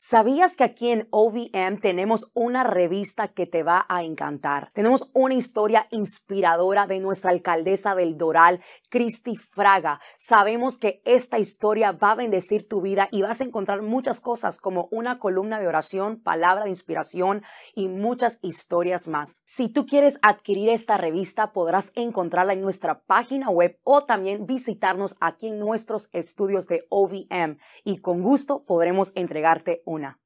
¿Sabías que aquí en OVM tenemos una revista que te va a encantar? Tenemos una historia inspiradora de nuestra alcaldesa del Doral, Cristi Fraga. Sabemos que esta historia va a bendecir tu vida y vas a encontrar muchas cosas como una columna de oración, palabra de inspiración y muchas historias más. Si tú quieres adquirir esta revista, podrás encontrarla en nuestra página web o también visitarnos aquí en nuestros estudios de OVM y con gusto podremos entregarte una.